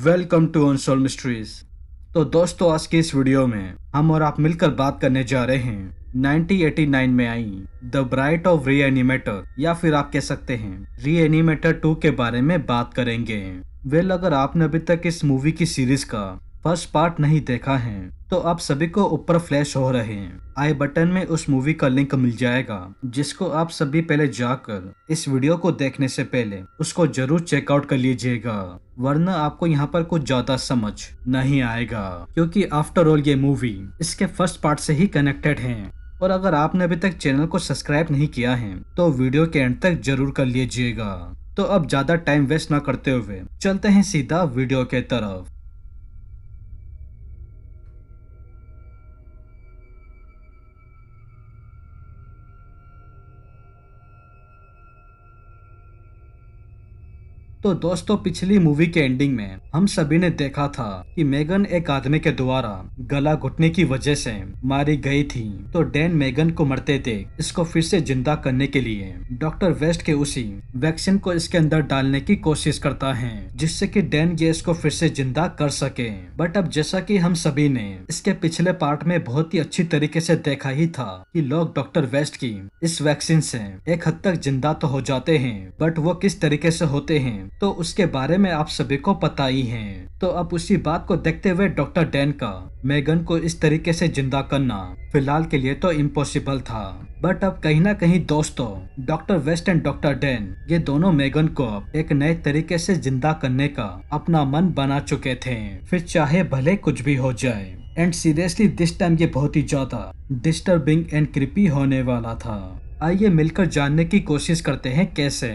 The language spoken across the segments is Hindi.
वेलकम टू अनसोल मिस्ट्रीज तो दोस्तों आज के इस वीडियो में हम और आप मिलकर बात करने जा रहे हैं 1989 में आई the bride of re animator या फिर आप कह सकते हैं री एनिमेटर टू के बारे में बात करेंगे वेल अगर आपने अभी तक इस मूवी की सीरीज का फर्स्ट पार्ट नहीं देखा है तो आप सभी को ऊपर फ्लैश हो रहे हैं आई बटन में उस मूवी का लिंक मिल जाएगा जिसको आप सभी पहले जाकर इस वीडियो को देखने से पहले उसको जरूर चेकआउट कर लीजिएगा वरना आपको यहाँ पर कुछ ज्यादा समझ नहीं आएगा क्योंकि आफ्टर ऑल ये मूवी इसके फर्स्ट पार्ट से ही कनेक्टेड है और अगर आपने अभी तक चैनल को सब्सक्राइब नहीं किया है तो वीडियो के एंड तक जरूर कर लीजिएगा तो अब ज्यादा टाइम वेस्ट ना करते हुए चलते हैं सीधा वीडियो के तरफ तो दोस्तों पिछली मूवी के एंडिंग में हम सभी ने देखा था कि मेगन एक आदमी के द्वारा गला घुटने की वजह से मारी गई थी तो डैन मेगन को मरते थे इसको फिर से जिंदा करने के लिए डॉक्टर वेस्ट के उसी वैक्सीन को इसके अंदर डालने की कोशिश करता है जिससे कि डैन ये इसको फिर से जिंदा कर सके बट अब जैसा की हम सभी ने इसके पिछले पार्ट में बहुत ही अच्छी तरीके से देखा ही था कि लोग डॉक्टर वेस्ट की इस वैक्सीन से एक हद तक जिंदा तो हो जाते हैं बट वो किस तरीके से होते हैं तो उसके बारे में आप सभी को पता ही है तो अब उसी बात को देखते हुए डॉक्टर डैन का मेगन को इस तरीके से जिंदा करना फिलहाल के लिए तो इम्पोसिबल था बट अब कहीं ना कहीं दोस्तों doctor West and doctor Dan ये दोनों मेगन को एक नए तरीके से जिंदा करने का अपना मन बना चुके थे फिर चाहे भले कुछ भी हो जाए एंड सीरियसली दिस टाइम ये बहुत ही ज्यादा डिस्टर्बिंग एंड क्रिपी होने वाला था आइए मिलकर जानने की कोशिश करते हैं कैसे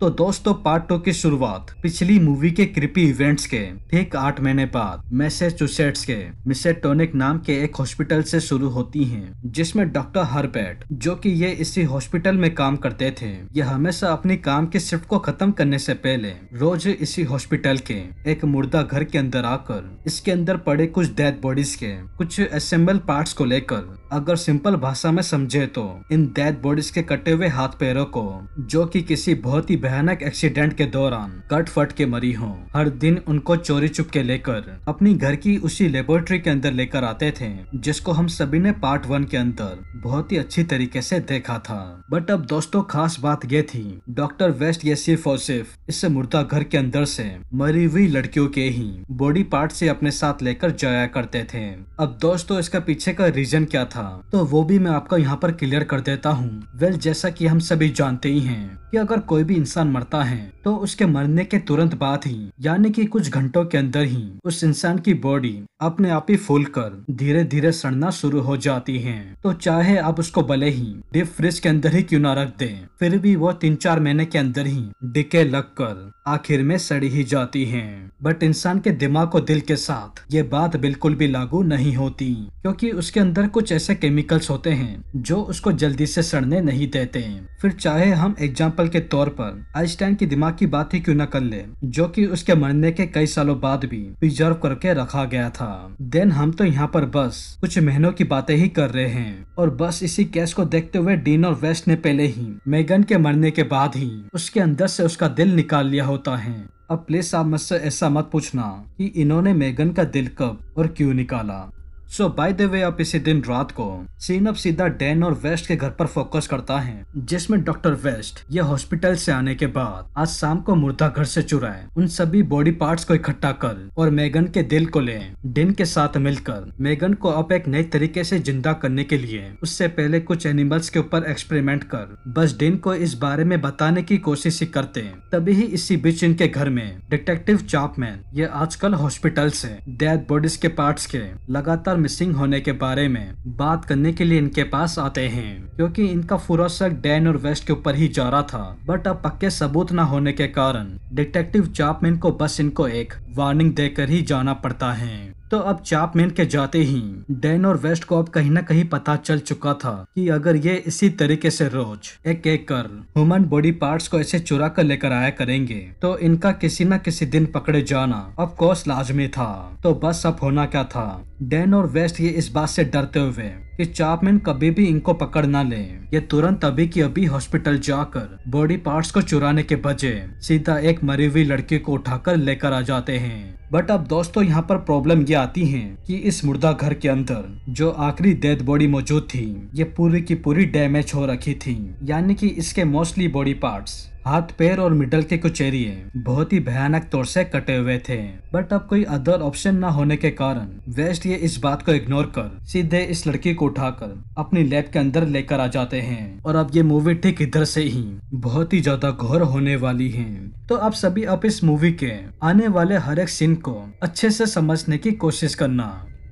तो दोस्तों पार्ट टू की शुरुआत पिछली मूवी के कृपी इवेंट्स के ठीक आठ महीने बाद मैसेचुसेट्स के मिसेटोनिक नाम के एक हॉस्पिटल से शुरू होती हैं, जिसमें डॉक्टर हरबेट जो कि ये इसी हॉस्पिटल में काम करते थे ये हमेशा अपने काम के शिफ्ट को खत्म करने से पहले रोज इसी हॉस्पिटल के एक मुर्दा घर के अंदर आकर इसके अंदर पड़े कुछ डेथ बॉडीज के कुछ असेंबल पार्ट को लेकर अगर सिंपल भाषा में समझे तो इन डेथ बॉडीज के कटे हुए हाथ पैरों को जो की किसी बहुत ही भयानक एक्सीडेंट के दौरान कट फट के मरी हों हर दिन उनको चोरी चुप के लेकर अपनी घर की उसी लेबोरेटरी के अंदर लेकर आते थे जिसको हम सभी ने पार्ट वन के अंदर बहुत ही अच्छी तरीके से देखा था बट अब दोस्तों खास बात यह थी डॉक्टर वेस्ट ये सिर्फ और सिर्फ इस मुर्दा घर के अंदर से मरी हुई लड़कियों के ही बॉडी पार्ट से अपने साथ लेकर जाया करते थे अब दोस्तों इसका पीछे का रीजन क्या था तो वो भी मैं आपको यहाँ पर क्लियर कर देता हूँ वेल जैसा की हम सभी जानते ही है की अगर कोई भी इंसान मरता है तो उसके मरने के तुरंत बाद ही यानी कि कुछ घंटों के अंदर ही उस इंसान की बॉडी अपने आप ही फूल कर धीरे धीरे सड़ना शुरू हो जाती है तो चाहे आप उसको भले ही डीप फ्रिज के अंदर ही क्यों ना रख दे फिर भी वो तीन चार महीने के अंदर ही डिके लग कर आखिर में सड़ी ही जाती है बट इंसान के दिमाग को दिल के साथ ये बात बिल्कुल भी लागू नहीं होती क्योंकि उसके अंदर कुछ ऐसे केमिकल्स होते हैं जो उसको जल्दी से सड़ने नहीं देते फिर चाहे हम एग्जाम्पल के तौर पर आइंस्टाइन के दिमाग की बात ही क्यों न कर ले जो कि उसके मरने के कई सालों बाद भी प्रिजर्व करके रखा गया था देन हम तो यहाँ पर बस कुछ महीनों की बातें ही कर रहे हैं और बस इसी केस को देखते हुए डीन और वेस्ट ने पहले ही मेगन के मरने के बाद ही उसके अंदर से उसका दिल निकाल लिया होता है अब प्लीज आप मुझसे ऐसा मत पूछना कि इन्होंने मेगन का दिल कब और क्यों निकाला सो बाय द वे आप इसी दिन रात को सीन अब सीधा डेन और वेस्ट के घर पर फोकस करता है जिसमें डॉक्टर वेस्ट ये हॉस्पिटल से आने के बाद आज शाम को मुर्दा घर से चुराए उन सभी बॉडी पार्ट्स को इकट्ठा कर और मेगन के दिल को ले डेन के साथ मिलकर मेगन को अब एक नए तरीके से जिंदा करने के लिए उससे पहले कुछ एनिमल्स के ऊपर एक्सपेरिमेंट कर बस डेन को इस बारे में बताने की कोशिश ही करते तभी ही इसी बीच इनके घर में डिटेक्टिव चापमैन ये आजकल हॉस्पिटल से डेड बॉडीज के पार्ट्स के लगातार लगातार मिसिंग होने के बारे में बात करने के लिए इनके पास आते हैं क्योंकि इनका शक डैन और वेस्ट के ऊपर ही जा रहा था बट अब पक्के सबूत न होने के कारण डिटेक्टिव चापमैन को बस इनको एक वार्निंग देकर ही जाना पड़ता है तो अब मेन के जाते ही डेन और वेस्ट को अब कहीं ना कहीं पता चल चुका था कि अगर ये इसी तरीके से रोज एक एक कर ह्यूमन बॉडी पार्ट्स को ऐसे चुरा कर लेकर आया करेंगे तो इनका किसी न किसी दिन पकड़े जाना अब कोर्स लाजमी था तो बस अब होना क्या था डेन और वेस्ट ये इस बात से डरते हुए कि चापमैन कभी भी इनको पकड़ ना ले ये तुरंत अभी की अभी हॉस्पिटल जाकर बॉडी पार्ट्स को चुराने के बजे सीधा एक मरी हुई लड़की को उठाकर लेकर आ जाते हैं बट अब दोस्तों यहाँ पर प्रॉब्लम ये आती है कि इस मुर्दा घर के अंदर जो आखिरी डेथ बॉडी मौजूद थी ये पूरी की पूरी डैमेज हो रखी थी यानी कि इसके मोस्टली बॉडी पार्ट्स हाथ पैर और मिडल के कुछ एरिए बहुत ही भयानक तौर से कटे हुए थे बट अब कोई अदर ऑप्शन न होने के कारण वेस्ट ये इस बात को इग्नोर कर सीधे इस लड़की को उठाकर अपनी लैब के अंदर लेकर आ जाते हैं और अब ये मूवी ठीक इधर से ही बहुत ही ज्यादा घोर होने वाली है तो आप सभी अब इस मूवी के आने वाले हर एक सीन को अच्छे से समझने की कोशिश करना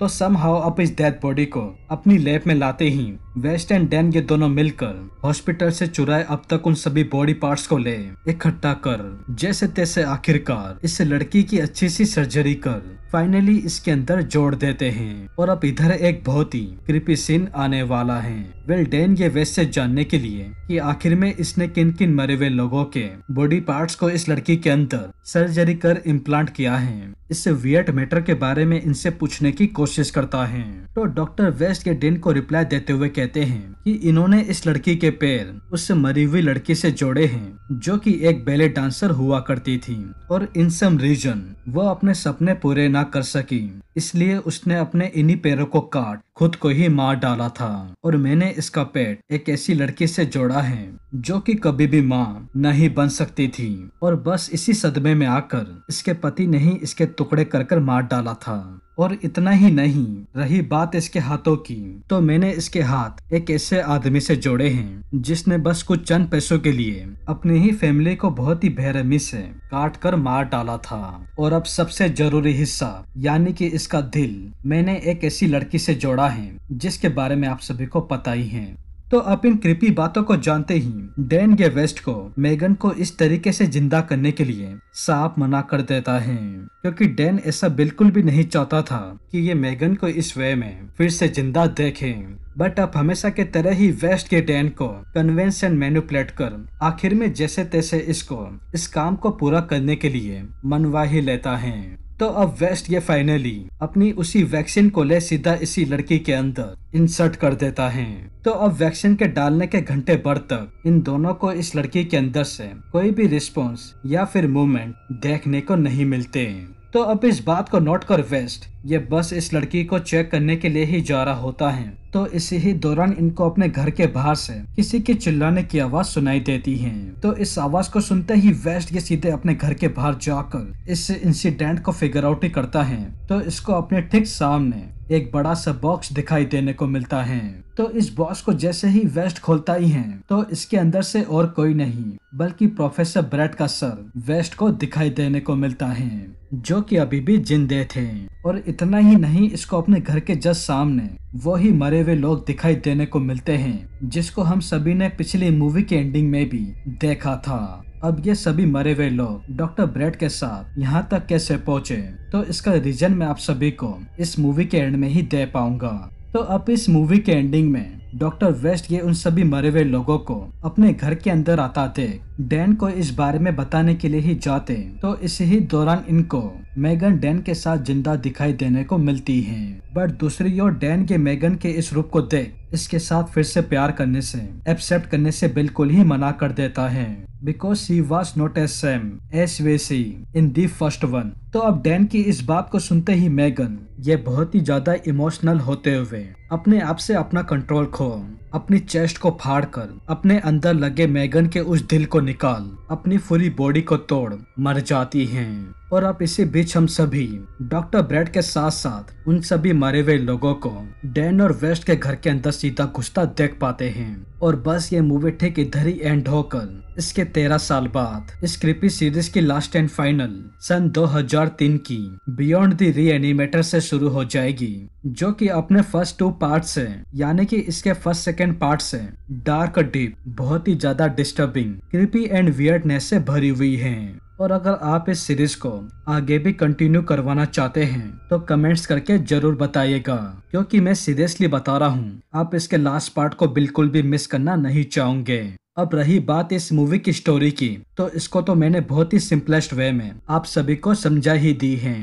तो सम हाउ आप इस डेड बॉडी को अपनी लैब में लाते ही वेस्ट एंड डैन ये दोनों मिलकर हॉस्पिटल से चुराए अब तक उन सभी बॉडी पार्ट्स को ले इकट्ठा कर जैसे तैसे आखिरकार इस लड़की की अच्छी सी सर्जरी कर फाइनली इसके अंदर जोड़ देते हैं और अब इधर एक बहुत ही कृपी सीन आने वाला है वेल डेन ये वेस्ट से जानने के लिए कि आखिर में इसने किन किन मरे हुए लोगों के बॉडी पार्ट्स को इस लड़की के अंदर सर्जरी कर इम्प्लांट किया है इस वियट मैटर के बारे में इनसे पूछने की कोशिश करता है तो डॉक्टर वेस्ट के डेन को रिप्लाई देते हुए कहते कहते हैं कि इन्होंने इस लड़की के पैर उस मरी हुई लड़की से जोड़े हैं जो कि एक बेले डांसर हुआ करती थी और इन सम रीजन वो अपने सपने पूरे ना कर सकी इसलिए उसने अपने इन्हीं पैरों को काट खुद को ही मार डाला था और मैंने इसका पेट एक ऐसी लड़की से जोड़ा है जो कि कभी भी माँ नहीं बन सकती थी और बस इसी सदमे में आकर इसके पति ने ही इसके टुकड़े कर कर मार डाला था और इतना ही नहीं रही बात इसके हाथों की तो मैंने इसके हाथ एक ऐसे आदमी से जोड़े हैं जिसने बस कुछ चंद पैसों के लिए अपनी ही फैमिली को बहुत ही बेरहमी से काट कर मार डाला था और अब सबसे जरूरी हिस्सा यानी कि इसका दिल मैंने एक ऐसी लड़की से जोड़ा है जिसके बारे में आप सभी को पता ही है तो आप इन कृपी बातों को जानते ही डेन गे वेस्ट को मेगन को इस तरीके से जिंदा करने के लिए साफ मना कर देता है क्योंकि डेन ऐसा बिल्कुल भी नहीं चाहता था कि ये मेगन को इस वे में फिर से जिंदा देखे बट आप हमेशा के तरह ही वेस्ट के डैन को कन्वेंशन मैनुपलेट कर आखिर में जैसे तैसे इसको इस काम को पूरा करने के लिए मनवा ही लेता है तो अब वेस्ट ये फाइनली अपनी उसी वैक्सीन को ले सीधा इसी लड़की के अंदर इंसर्ट कर देता है तो अब वैक्सीन के डालने के घंटे भर तक इन दोनों को इस लड़की के अंदर से कोई भी रिस्पॉन्स या फिर मूवमेंट देखने को नहीं मिलते तो अब इस बात को नोट कर वेस्ट ये बस इस लड़की को चेक करने के लिए ही जा रहा होता है तो इसी ही दौरान इनको अपने घर के बाहर से किसी के चिल्लाने की आवाज सुनाई देती है तो इस आवाज को सुनते ही वेस्ट ये सीधे अपने घर के बाहर जाकर इस इंसिडेंट को फिगर आउट ही करता है तो इसको अपने ठीक सामने एक बड़ा सा बॉक्स दिखाई देने को मिलता है तो इस बॉक्स को जैसे ही वेस्ट खोलता ही है तो इसके अंदर से और कोई नहीं बल्कि प्रोफेसर ब्रेड का सर वेस्ट को दिखाई देने को मिलता है जो कि अभी भी जिंदे थे और इतना ही नहीं इसको अपने घर के जस्ट सामने वो ही मरे हुए लोग दिखाई देने को मिलते हैं जिसको हम सभी ने पिछली मूवी के एंडिंग में भी देखा था अब ये सभी मरे हुए लोग डॉक्टर ब्रेड के साथ यहाँ तक कैसे पहुँचे तो इसका रीजन मैं आप सभी को इस मूवी के एंड में ही दे पाऊंगा तो अब इस मूवी के एंडिंग में डॉक्टर वेस्ट ये उन सभी मरे हुए लोगों को अपने घर के अंदर आता देख डैन को इस बारे में बताने के लिए ही जाते तो इसी ही दौरान इनको मेगन डैन के साथ जिंदा दिखाई देने को मिलती है बट दूसरी ओर डैन के मेगन के इस रूप को देख इसके साथ फिर से प्यार करने से एक्सेप्ट करने से बिल्कुल ही मना कर देता है because she was not as same as we see in the first one तो अब डैन की इस बात को सुनते ही मेगन ये बहुत ही ज्यादा इमोशनल होते हुए अपने आप से अपना कंट्रोल खो अपनी चेस्ट को फाड़ कर अपने अंदर लगे मैगन के उस दिल को निकाल अपनी पूरी बॉडी को तोड़ मर जाती हैं और अब इसी बीच हम सभी डॉक्टर ब्रेड के साथ साथ उन सभी मरे हुए लोगों को डैन और वेस्ट के घर के अंदर सीधा घुसता देख पाते हैं और बस ये मूवी ठीक इधर ही एंड होकर इसके तेरह साल बाद इस क्रिपी सीरीज की लास्ट एंड फाइनल सन 2003 की बियॉन्ड दी री एनिमेटर से शुरू हो जाएगी जो कि अपने फर्स्ट टू पार्ट से यानी कि इसके फर्स्ट सेकेंड पार्ट से डार्क डीप बहुत ही ज्यादा डिस्टर्बिंग क्रिपी एंड वियर्डनेस से भरी हुई है और अगर आप इस सीरीज को आगे भी कंटिन्यू करवाना चाहते हैं तो कमेंट्स करके जरूर बताइएगा क्योंकि मैं सीरियसली बता रहा हूँ आप इसके लास्ट पार्ट को बिल्कुल भी मिस करना नहीं चाहोगे अब रही बात इस मूवी की स्टोरी की तो इसको तो मैंने बहुत ही सिंपलेस्ट वे में आप सभी को समझा ही दी है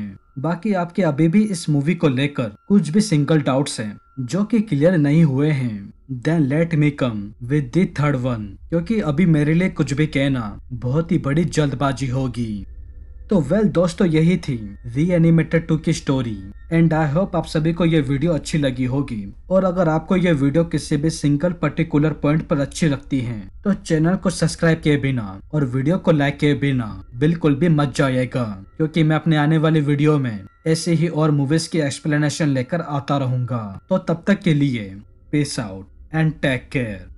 बाकी आपके अभी भी इस मूवी को लेकर कुछ भी सिंगल डाउट्स हैं जो कि क्लियर नहीं हुए हैं then let me come with the third one क्योंकि अभी मेरे लिए कुछ भी कहना बहुत ही बड़ी जल्दबाजी होगी तो वेल well, दोस्तों यही थी री एनिमेटेड टू की स्टोरी एंड आई होप आप सभी को ये वीडियो अच्छी लगी होगी और अगर आपको ये वीडियो किसी भी सिंगल पर्टिकुलर पॉइंट पर अच्छी लगती है तो चैनल को सब्सक्राइब किए बिना और वीडियो को लाइक किए बिना बिल्कुल भी मत जाएगा क्योंकि मैं अपने आने वाली वीडियो में ऐसे ही और मूवीज के एक्सप्लेनेशन लेकर आता रहूंगा तो तब तक के लिए peace out and take care